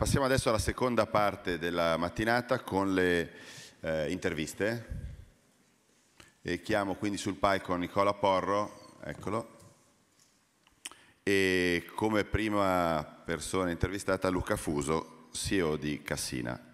Passiamo adesso alla seconda parte della mattinata con le eh, interviste e chiamo quindi sul palco Nicola Porro, eccolo, e come prima persona intervistata Luca Fuso, CEO di Cassina.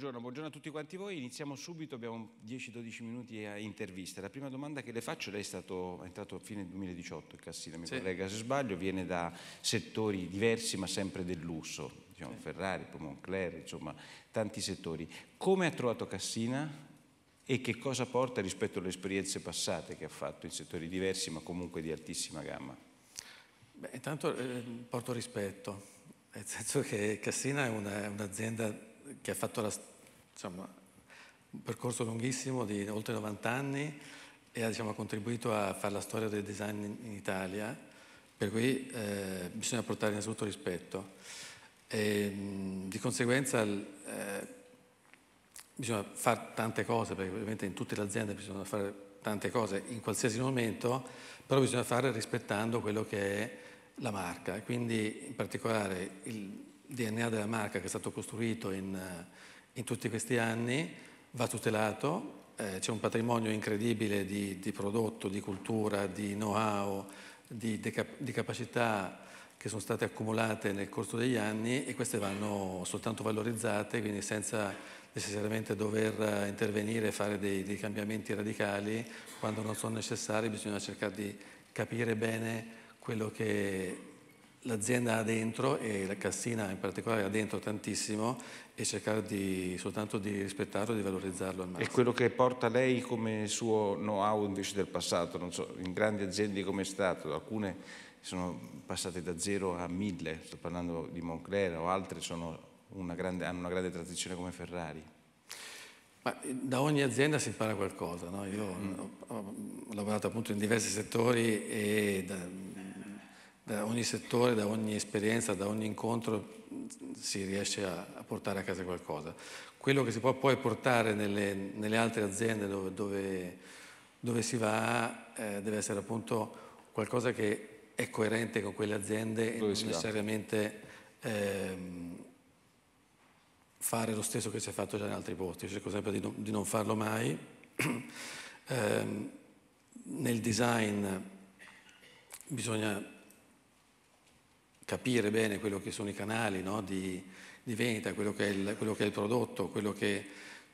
Buongiorno, buongiorno, a tutti quanti voi. Iniziamo subito, abbiamo 10-12 minuti a intervista. La prima domanda che le faccio, lei è, stato, è entrato a fine 2018 in Cassina, mi sì. collega se sbaglio, viene da settori diversi ma sempre del lusso, diciamo, sì. Ferrari, poi insomma tanti settori. Come ha trovato Cassina e che cosa porta rispetto alle esperienze passate che ha fatto in settori diversi ma comunque di altissima gamma? Beh, intanto eh, porto rispetto, nel senso che Cassina è un'azienda che ha fatto la, diciamo, un percorso lunghissimo di oltre 90 anni e ha diciamo, contribuito a fare la storia del design in Italia, per cui eh, bisogna portare in assoluto rispetto. E, mh, di conseguenza eh, bisogna fare tante cose, perché ovviamente in tutte le aziende bisogna fare tante cose in qualsiasi momento, però bisogna fare rispettando quello che è la marca. Quindi in particolare il, DNA della marca che è stato costruito in, eh, in tutti questi anni va tutelato, eh, c'è un patrimonio incredibile di, di prodotto, di cultura, di know-how, di, di capacità che sono state accumulate nel corso degli anni e queste vanno soltanto valorizzate, quindi senza necessariamente dover eh, intervenire e fare dei, dei, cambiamenti radicali quando non sono necessari, bisogna cercare di capire bene quello che l'azienda ha dentro e la Cassina in particolare ha dentro tantissimo e cercare di, soltanto di rispettarlo e di valorizzarlo al massimo. E quello che porta lei come suo know-how invece del passato, non so, in grandi aziende come è stato, alcune sono passate da zero a mille, sto parlando di Moncler o altre una grande, hanno una grande tradizione come Ferrari. Ma eh, da ogni azienda si impara qualcosa, no? io mm. ho, ho, lavorato appunto in diversi settori e da, da ogni settore, da ogni esperienza, da ogni incontro si riesce a, a portare a casa qualcosa. Quello che si può poi portare nelle, nelle altre aziende dove, dove, dove si va eh, deve essere appunto qualcosa che è coerente con quelle aziende e non necessariamente ehm, fare lo stesso che si è fatto già in altri posti. Cerco sempre di, no, di non farlo mai. eh, nel design bisogna capire bene quello che sono i canali no? di, di, vendita, quello che, il, quello che, è il, prodotto, quello che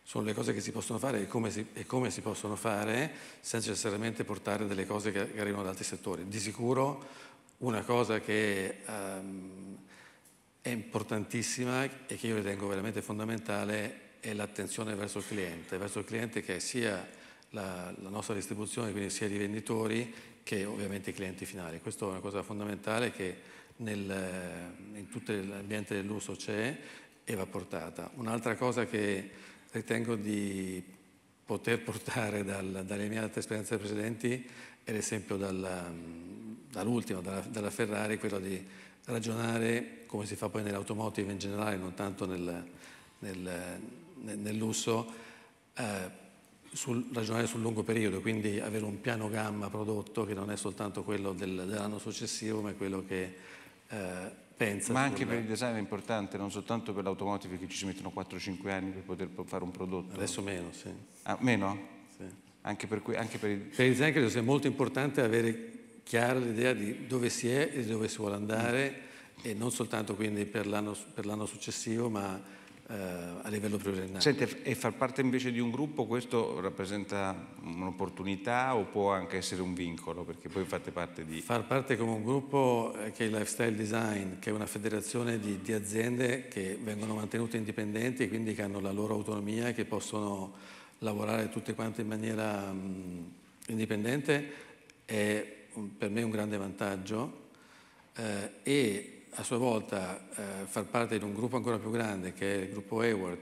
sono le cose che si possono fare e come si, e come si possono fare senza necessariamente portare delle cose che arrivano da altri settori. Di sicuro una cosa che um, è importantissima e che io ritengo veramente fondamentale è l'attenzione verso il cliente, verso il cliente che è sia la, la, nostra distribuzione, quindi sia i venditori che ovviamente i clienti finali. Questa è una cosa fondamentale che nel, eh, in tutto l'ambiente dell'uso c'è e va portata. Un'altra cosa che ritengo di poter portare dal, dalle mie altre esperienze precedenti è l'esempio dalla, dall'ultima, dalla, dalla Ferrari, quello di ragionare come si fa poi nell'automotive in generale, non tanto nel, nel, nell'uso, eh, sul, ragionare sul lungo periodo, quindi avere un piano gamma prodotto che non è soltanto quello del, dell'anno successivo, ma è quello che eh, pensa. Ma anche per il design è importante, non soltanto per l'automotive che ci si mettono 4-5 anni per poter fare un prodotto. Adesso meno, sì. Ah, meno? Sì. Anche per, anche per il... Per il design credo sia molto importante avere chiara l'idea di dove si è e dove si vuole andare mm. e non soltanto quindi per l'anno successivo ma eh, a livello pluriennale. Senti, e far parte invece di un gruppo questo rappresenta un'opportunità o può anche essere un vincolo? Perché poi fate parte di... Far parte come un gruppo che è il Lifestyle Design, che è una federazione di, di aziende che vengono mantenute indipendenti e quindi che hanno la loro autonomia e che possono lavorare tutte quante in maniera mh, indipendente è un, per me un grande vantaggio eh, e a sua volta eh, far parte di un gruppo ancora più grande che è il gruppo Hayward,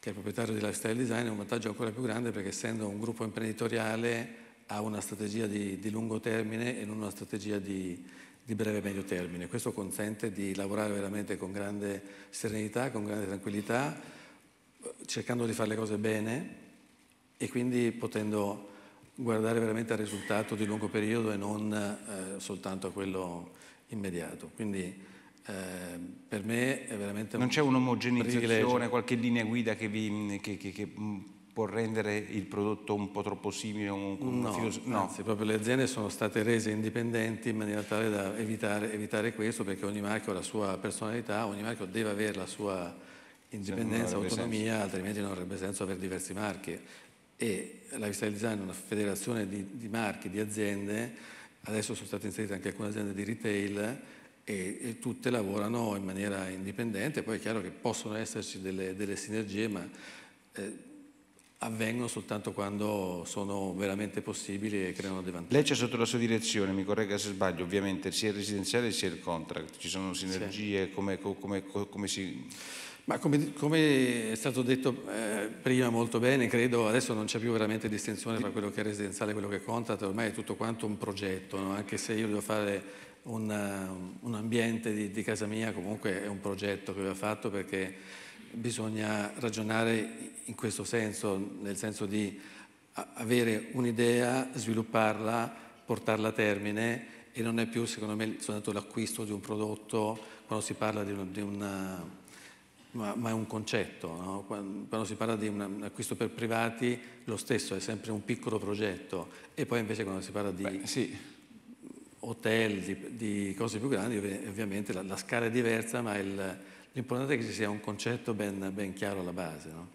che è il proprietario di Lifestyle Design, è un vantaggio ancora più grande perché essendo un gruppo imprenditoriale ha una strategia di, di lungo termine e non una strategia di, di breve e medio termine. Questo consente di lavorare veramente con grande serenità, con grande tranquillità, cercando di fare le cose bene e quindi potendo guardare veramente al risultato di lungo periodo e non eh, soltanto a quello immediato. Quindi eh, per me è veramente... Non un c'è un'omogenizzazione, privilegio. qualche linea guida che, vi, che, che, che, mm, può rendere il prodotto un po' troppo simile? Un, un no, filos- no, anzi, proprio le aziende sono state rese indipendenti in maniera tale da evitare, evitare questo, perché ogni marchio ha la sua personalità, ogni marchio deve avere la sua indipendenza, autonomia, senso. altrimenti non avrebbe senso avere diversi marchi. E la Lifestyle Design è una federazione di, di marchi, di aziende Adesso sono state inserite anche alcune aziende di retail e, e, tutte lavorano in maniera indipendente, poi è chiaro che possono esserci delle, delle sinergie, ma eh, avvengono soltanto quando sono veramente possibili e creano dei vantaggi. Lei c'è sotto la sua direzione, mi corregga se sbaglio, ovviamente sia il residenziale sia il contract, ci sono sinergie, sì. come, come, come si... Ma come, come, è stato detto eh, prima molto bene, credo adesso non c'è più veramente distinzione tra quello che è residenziale e quello che è contratto, ormai è tutto quanto un progetto, no? anche se io devo fare un, eh, un ambiente di, di, casa mia, comunque è un progetto che aveva fatto perché bisogna ragionare in questo senso, nel senso di avere un'idea, svilupparla, portarla a termine e non è più secondo me soltanto l'acquisto di un prodotto quando si parla di, un, di una ma, ma è un concetto. No? Quando, quando, si parla di un acquisto per privati, lo stesso è sempre un piccolo progetto e poi invece quando si parla di... Beh, sì hotel, di, di, cose più grandi, ovviamente la, la scala è diversa, ma il, l'importante è che ci sia un concetto ben, ben chiaro alla base. No?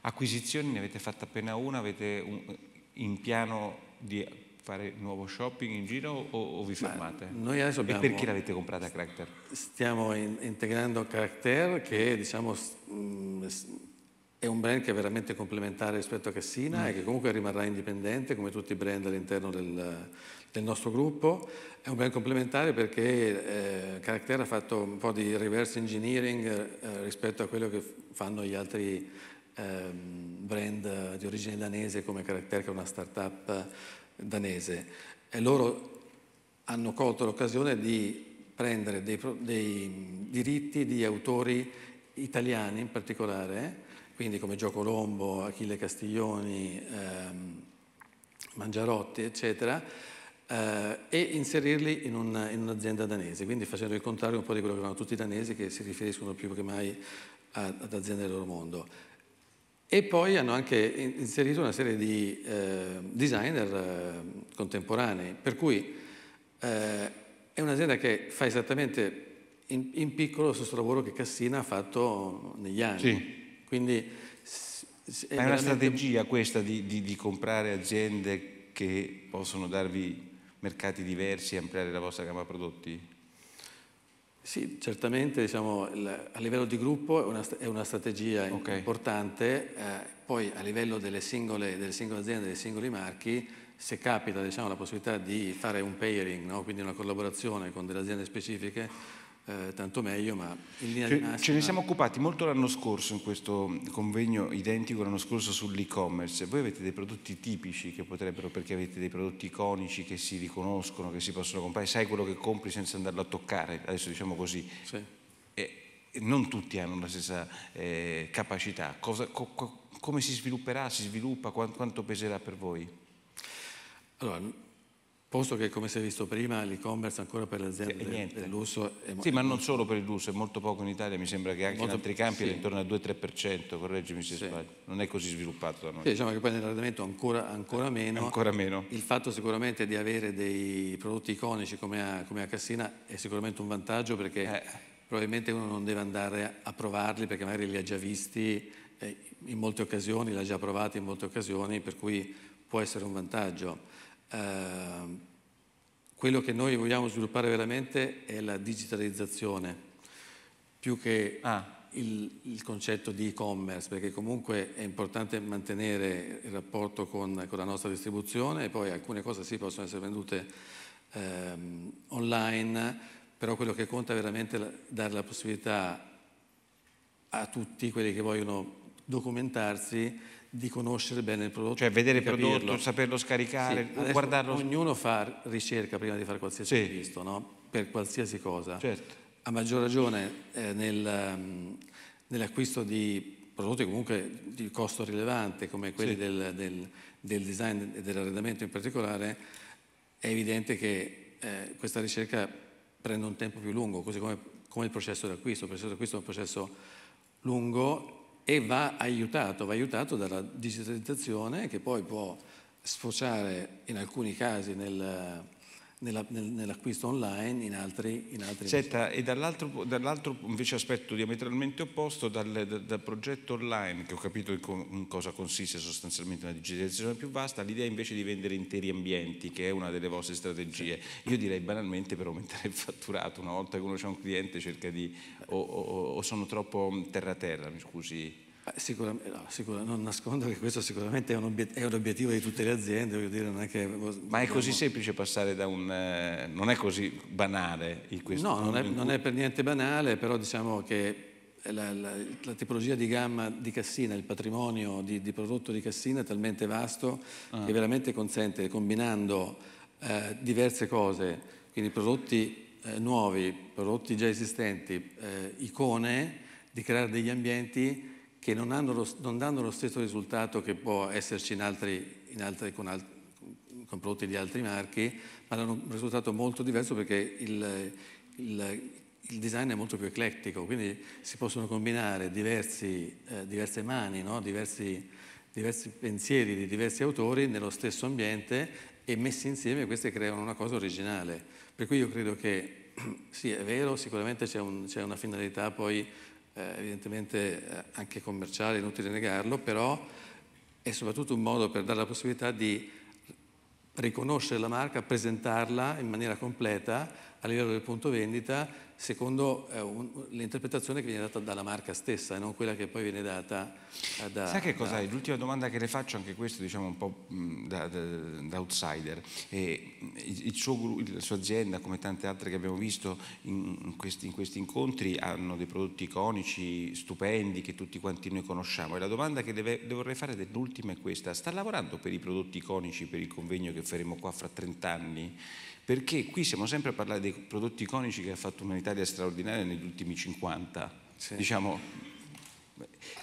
Acquisizioni ne avete fatta appena una, avete un, in piano di fare nuovo shopping in giro o, o vi fermate? Ma noi adesso abbiamo, e perché l'avete comprata Character? Stiamo in, integrando Character che diciamo mm, è un brand che è veramente complementare rispetto a Cassina mm. e che comunque rimarrà indipendente come tutti i brand all'interno del, del nostro gruppo. È un brand complementare perché eh, Caracter ha fatto un po' di reverse engineering eh, rispetto a quello che fanno gli altri eh, brand di origine danese come Character che è una start-up danese e loro hanno colto l'occasione di prendere dei, dei diritti di autori italiani in particolare, quindi come Gio Colombo, Achille Castiglioni, ehm, Mangiarotti, eccetera, eh, e inserirli in, una, in, un'azienda danese, quindi facendo il contrario un po' di quello che fanno tutti i danesi che si riferiscono più che mai ad, ad aziende del loro mondo. E poi hanno anche inserito una serie di eh, designer eh, contemporanei, per cui eh, è un'azienda che fa esattamente in, in, piccolo lo stesso lavoro che Cassina ha fatto negli anni. Sì. Quindi, è, è una strategia questa di, di, di comprare aziende che possono darvi mercati diversi e ampliare la vostra gamma prodotti? Sì, certamente diciamo, a livello di gruppo è una, è una strategia okay. importante, eh, poi a livello delle singole, delle singole, aziende, dei singoli marchi, se capita diciamo, la possibilità di fare un pairing, no? quindi una collaborazione con delle aziende specifiche, eh, tanto meglio, ma in linea ce, di massima... Ce ne siamo occupati molto l'anno scorso in questo convegno identico l'anno scorso sull'e-commerce. Voi avete dei prodotti tipici che potrebbero, perché avete dei prodotti iconici che si riconoscono, che si possono comprare, sai quello che compri senza andarlo a toccare, adesso diciamo così. Sì. E, non tutti hanno la stessa eh, capacità. Cosa, co, co, come si svilupperà, si sviluppa, quanto, quanto peserà per voi? Allora, Posto che, come si è visto prima, l'e-commerce ancora per le aziende sì, del, lusso è molto... Sì, ma non solo per il lusso, è molto poco in Italia, mi sembra che anche molto, in altri campi sì. è intorno al 2-3%, correggimi se sì. sbaglio, non è così sviluppato da noi. Sì, diciamo che poi nell'arredamento ancora, ancora, meno. Ancora meno. Il fatto sicuramente di avere dei prodotti iconici come a, come a Cassina è sicuramente un vantaggio perché eh. probabilmente uno non deve andare a provarli perché magari li ha già visti eh, in molte occasioni, li ha già provati in molte occasioni, per cui può essere un vantaggio. Ehm, quello che noi vogliamo sviluppare veramente è la digitalizzazione, più che ah. il, il, concetto di e-commerce, perché comunque è importante mantenere il rapporto con, con la nostra distribuzione e poi alcune cose sì possono essere vendute eh, online, però quello che conta è veramente la, dare la possibilità a tutti quelli che vogliono documentarsi di conoscere bene il prodotto. Cioè vedere il prodotto, saperlo scaricare, sì, guardarlo. Ognuno fa ricerca prima di fare qualsiasi sì. acquisto, no? per qualsiasi cosa. Certo. A maggior ragione eh, nel, um, nell'acquisto di prodotti comunque di costo rilevante come quelli sì. del, del, del, design e dell'arredamento in particolare, è evidente che eh, questa ricerca prende un tempo più lungo, così come, come il processo d'acquisto. Il processo d'acquisto è un processo lungo e va aiutato, va aiutato dalla digitalizzazione che poi può sfociare in alcuni casi nel nell'acquisto online in altri, in altri Senta, e dall'altro, dall'altro invece aspetto diametralmente opposto dal, dal, dal, progetto online che ho capito in, cosa consiste sostanzialmente una digitalizzazione più vasta l'idea invece di vendere interi ambienti che è una delle vostre strategie io direi banalmente per aumentare il fatturato una volta che uno c'è un cliente cerca di o, o, o sono troppo terra terra mi scusi Sicuramente, no, sicuramente, non nascondo che questo sicuramente è un, obiet- è un obiettivo di tutte le aziende, dire, è che... Ma è così semplice passare da un... Eh, non è così banale in questo... No, non è, non è, per niente banale, però diciamo che la, la, la tipologia di gamma di Cassina, il patrimonio di, di prodotto di Cassina è talmente vasto ah. che veramente consente, combinando eh, diverse cose, quindi prodotti eh, nuovi, prodotti già esistenti, eh, icone, di creare degli ambienti che non, lo, non, danno lo stesso risultato che può esserci in altri, in altri, con, alt, con, prodotti di altri marchi, ma hanno un risultato molto diverso perché il, il, il design è molto più eclettico, quindi si possono combinare diversi, eh, diverse mani, no? diversi, diversi pensieri di diversi autori nello stesso ambiente e messi insieme queste creano una cosa originale. Per cui io credo che sì, è vero, sicuramente c'è un, una finalità poi eh, evidentemente eh, anche commerciale, inutile negarlo, però è soprattutto un modo per dare la possibilità di riconoscere la marca, presentarla in maniera completa a livello del punto vendita secondo eh, un, l'interpretazione che viene data dalla marca stessa e non quella che poi viene data eh, da... Sai che cos'è? Da... L'ultima domanda che le faccio, anche questo diciamo un po' mm, da, da, da outsider, e, mm, il suo, la sua azienda come tante altre che abbiamo visto in questi, in questi incontri hanno dei prodotti iconici, stupendi che tutti quanti noi conosciamo e la domanda che deve, le vorrei fare dell'ultima è questa, sta lavorando per i prodotti iconici per il convegno che faremo qua fra 30 anni? perché qui siamo sempre a parlare dei prodotti iconici che ha fatto un'Italia straordinaria negli ultimi 50, sì. diciamo,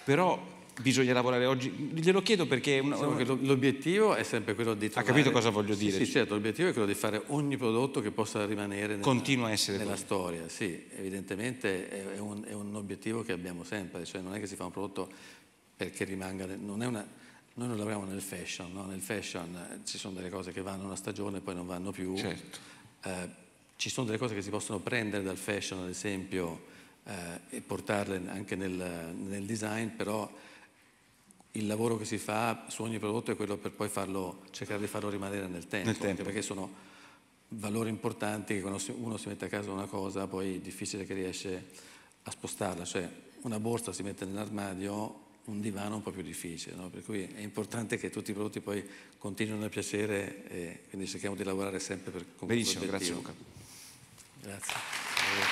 però bisogna lavorare oggi, glielo chiedo perché... Una... Diciamo l'obiettivo è sempre quello di... Trovare... Ha capito cosa voglio dire? Sì, sì, certo, l'obiettivo è quello di fare ogni prodotto che possa rimanere nella, nella storia, sì, evidentemente è un, è un obiettivo che abbiamo sempre, cioè non è che si fa un prodotto perché rimanga, non è una noi non lavoriamo nel fashion, no? nel fashion eh, ci sono delle cose che vanno una stagione e poi non vanno più. Certo. Eh, ci sono delle cose che si possono prendere dal fashion, ad esempio, eh, e portarle anche nel, nel, design, però il lavoro che si fa su ogni prodotto è quello per poi farlo, cercare di farlo rimanere nel tempo, nel tempo. perché sono valori importanti che quando uno si mette a casa una cosa poi è difficile che riesce a spostarla, cioè una borsa si mette nell'armadio un divano un po' più difficile, no? per cui è importante che tutti i prodotti poi continuino a piacere e quindi cerchiamo di lavorare sempre per Benissimo, grazie Luca. Grazie.